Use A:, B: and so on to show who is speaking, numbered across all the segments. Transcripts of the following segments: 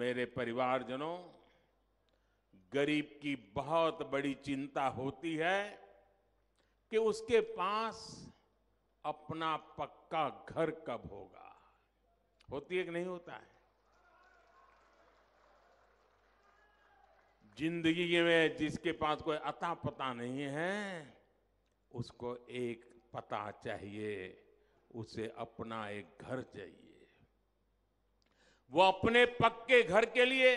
A: मेरे परिवारजनों गरीब की बहुत बड़ी चिंता होती है कि उसके पास अपना पक्का घर कब होगा होती है कि नहीं होता है जिंदगी में जिसके पास कोई अता पता नहीं है उसको एक पता चाहिए उसे अपना एक घर चाहिए वो अपने पक्के घर के लिए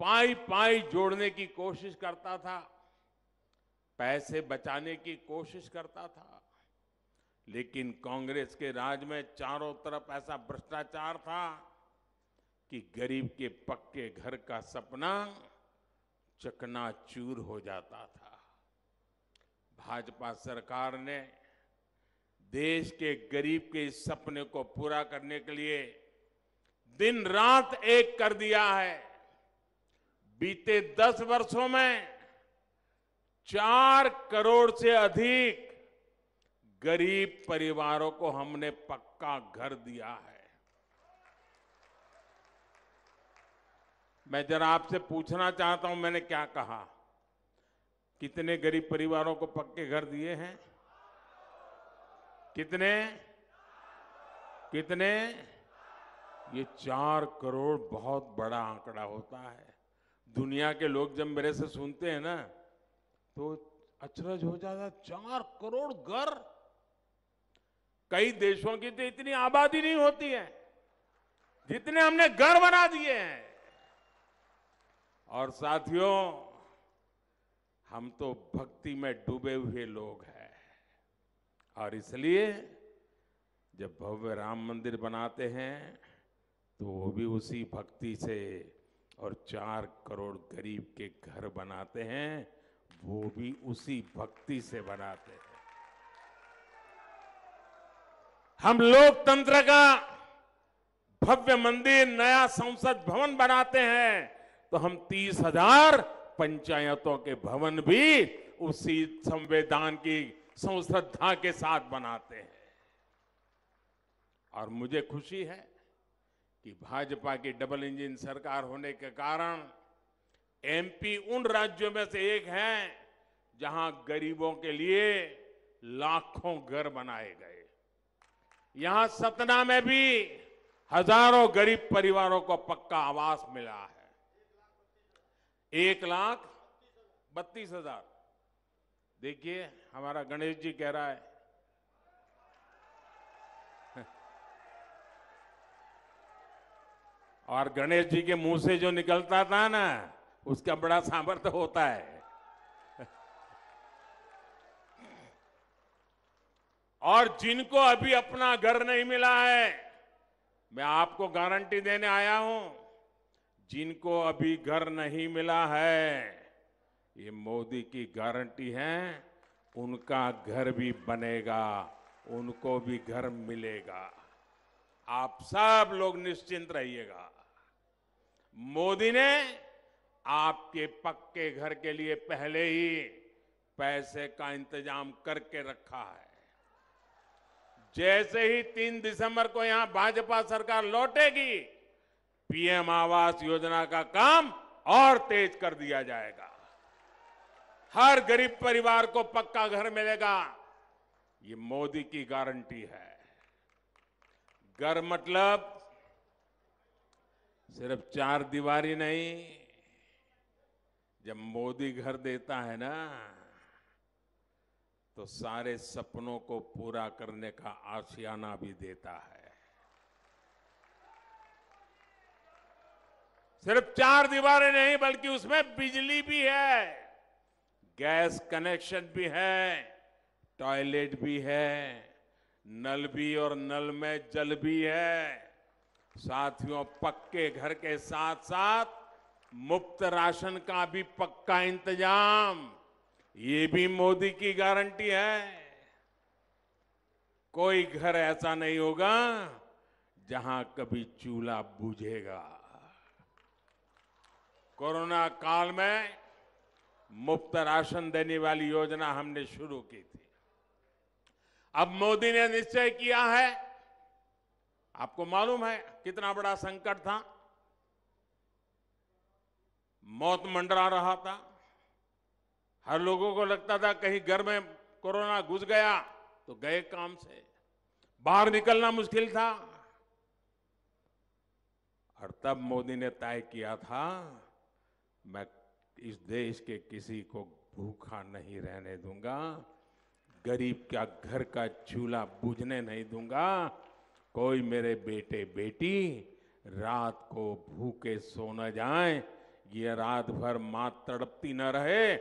A: पाई पाई जोड़ने की कोशिश करता था पैसे बचाने की कोशिश करता था लेकिन कांग्रेस के राज में चारों तरफ ऐसा भ्रष्टाचार था कि गरीब के पक्के घर का सपना चकनाचूर हो जाता था भाजपा सरकार ने देश के गरीब के इस सपने को पूरा करने के लिए दिन रात एक कर दिया है बीते दस वर्षों में चार करोड़ से अधिक गरीब परिवारों को हमने पक्का घर दिया है मैं जरा आपसे पूछना चाहता हूं मैंने क्या कहा कितने गरीब परिवारों को पक्के घर दिए हैं कितने कितने ये चार करोड़ बहुत बड़ा आंकड़ा होता है दुनिया के लोग जब मेरे से सुनते हैं ना तो अचरज हो जाता चार करोड़ घर कई देशों की तो इतनी आबादी नहीं होती है जितने हमने घर बना दिए हैं और साथियों हम तो भक्ति में डूबे हुए लोग हैं और इसलिए जब भव्य राम मंदिर बनाते हैं तो वो भी उसी भक्ति से और चार करोड़ गरीब के घर बनाते हैं वो भी उसी भक्ति से बनाते हैं हम लोकतंत्र का भव्य मंदिर नया संसद भवन बनाते हैं तो हम तीस हजार पंचायतों के भवन भी उसी संविधान की संश्रद्धा के साथ बनाते हैं और मुझे खुशी है कि भाजपा की डबल इंजन सरकार होने के कारण एमपी उन राज्यों में से एक है जहां गरीबों के लिए लाखों घर बनाए गए यहां सतना में भी हजारों गरीब परिवारों को पक्का आवास मिला है एक लाख बत्तीस हजार देखिए हमारा गणेश जी कह रहा है और गणेश जी के मुंह से जो निकलता था ना उसका बड़ा सामर्थ्य होता है और जिनको अभी अपना घर नहीं मिला है मैं आपको गारंटी देने आया हूं जिनको अभी घर नहीं मिला है ये मोदी की गारंटी है उनका घर भी बनेगा उनको भी घर मिलेगा आप सब लोग निश्चिंत रहिएगा मोदी ने आपके पक्के घर के लिए पहले ही पैसे का इंतजाम करके रखा है जैसे ही तीन दिसंबर को यहां भाजपा सरकार लौटेगी पीएम आवास योजना का काम और तेज कर दिया जाएगा हर गरीब परिवार को पक्का घर मिलेगा ये मोदी की गारंटी है घर मतलब सिर्फ चार दीवारी नहीं जब मोदी घर देता है ना तो सारे सपनों को पूरा करने का आशियाना भी देता है सिर्फ चार दीवारें नहीं बल्कि उसमें बिजली भी है गैस कनेक्शन भी है टॉयलेट भी है नल भी और नल में जल भी है साथियों पक्के घर के साथ साथ मुफ्त राशन का भी पक्का इंतजाम ये भी मोदी की गारंटी है कोई घर ऐसा नहीं होगा जहां कभी चूल्हा बुझेगा कोरोना काल में मुफ्त राशन देने वाली योजना हमने शुरू की थी अब मोदी ने निश्चय किया है आपको मालूम है कितना बड़ा संकट था मौत मंडरा रहा था हर लोगों को लगता था कहीं घर में कोरोना घुस गया तो गए काम से बाहर निकलना मुश्किल था और तब मोदी ने तय किया था मैं इस देश के किसी को भूखा नहीं रहने दूंगा गरीब का घर का चूल्हा बुझने नहीं दूंगा कोई मेरे बेटे बेटी रात को भूखे सो न जाए ये रात भर मां तड़पती न रहे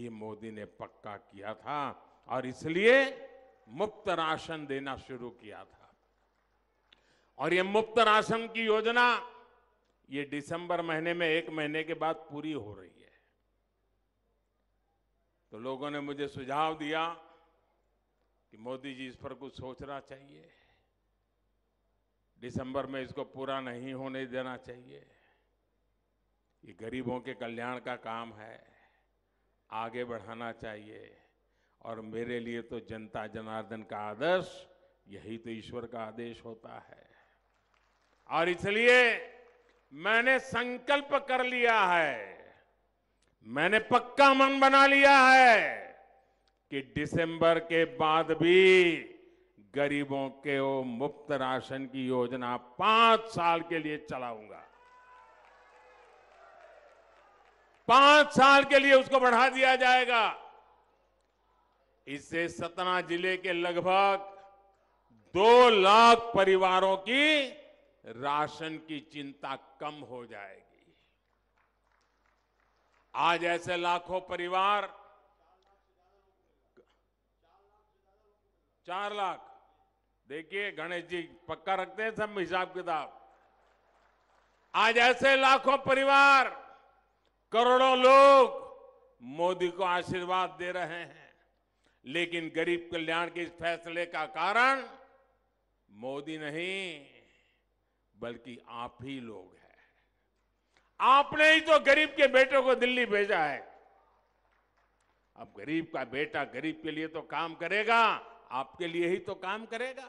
A: ये मोदी ने पक्का किया था और इसलिए मुफ्त राशन देना शुरू किया था और ये मुफ्त राशन की योजना ये दिसंबर महीने में एक महीने के बाद पूरी हो रही है तो लोगों ने मुझे सुझाव दिया कि मोदी जी इस पर कुछ सोचना चाहिए दिसंबर में इसको पूरा नहीं होने देना चाहिए ये गरीबों के कल्याण का काम है आगे बढ़ाना चाहिए और मेरे लिए तो जनता जनार्दन का आदर्श यही तो ईश्वर का आदेश होता है और इसलिए मैंने संकल्प कर लिया है मैंने पक्का मन बना लिया है कि दिसंबर के बाद भी गरीबों के वो मुफ्त राशन की योजना पांच साल के लिए चलाऊंगा पांच साल के लिए उसको बढ़ा दिया जाएगा इससे सतना जिले के लगभग दो लाख परिवारों की राशन की चिंता कम हो जाएगी आज ऐसे लाखों परिवार चार लाख देखिए गणेश जी पक्का रखते हैं सब हिसाब किताब आज ऐसे लाखों परिवार करोड़ों लोग मोदी को आशीर्वाद दे रहे हैं लेकिन गरीब कल्याण के इस फैसले का कारण मोदी नहीं बल्कि आप ही लोग हैं आपने ही तो गरीब के बेटों को दिल्ली भेजा है अब गरीब का बेटा गरीब के लिए तो काम करेगा आपके लिए ही तो काम करेगा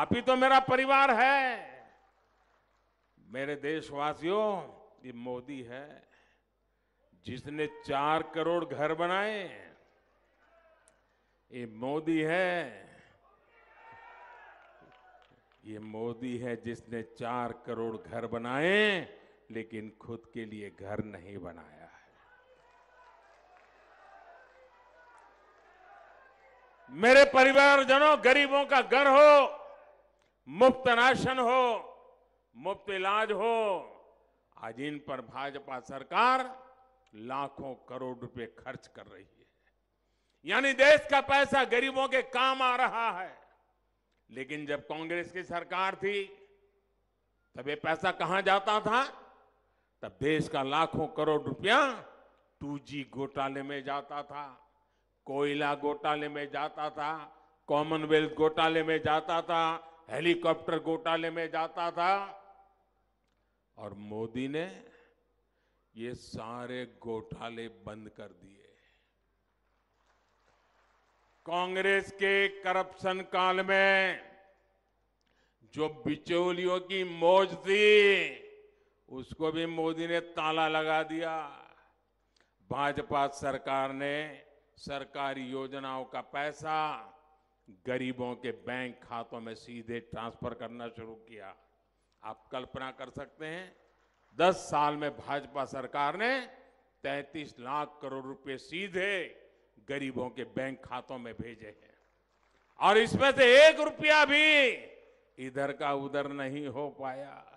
A: आप ही तो मेरा परिवार है मेरे देशवासियों ये मोदी है जिसने चार करोड़ घर बनाए ये मोदी है ये मोदी है जिसने चार करोड़ घर बनाए लेकिन खुद के लिए घर नहीं बनाया मेरे परिवारजनों गरीबों का घर हो मुफ्त राशन हो मुफ्त इलाज हो आज इन पर भाजपा सरकार लाखों करोड़ रुपए खर्च कर रही है यानी देश का पैसा गरीबों के काम आ रहा है लेकिन जब कांग्रेस की सरकार थी तब ये पैसा कहां जाता था तब देश का लाखों करोड़ रुपया जी घोटाले में जाता था कोयला घोटाले में जाता था कॉमनवेल्थ घोटाले में जाता था हेलीकॉप्टर घोटाले में जाता था और मोदी ने ये सारे घोटाले बंद कर दिए कांग्रेस के करप्शन काल में जो बिचौलियों की मौज थी उसको भी मोदी ने ताला लगा दिया भाजपा सरकार ने सरकारी योजनाओं का पैसा गरीबों के बैंक खातों में सीधे ट्रांसफर करना शुरू किया आप कल्पना कर सकते हैं दस साल में भाजपा सरकार ने 33 लाख करोड़ रुपए सीधे गरीबों के बैंक खातों में भेजे हैं और इसमें से एक रुपया भी इधर का उधर नहीं हो पाया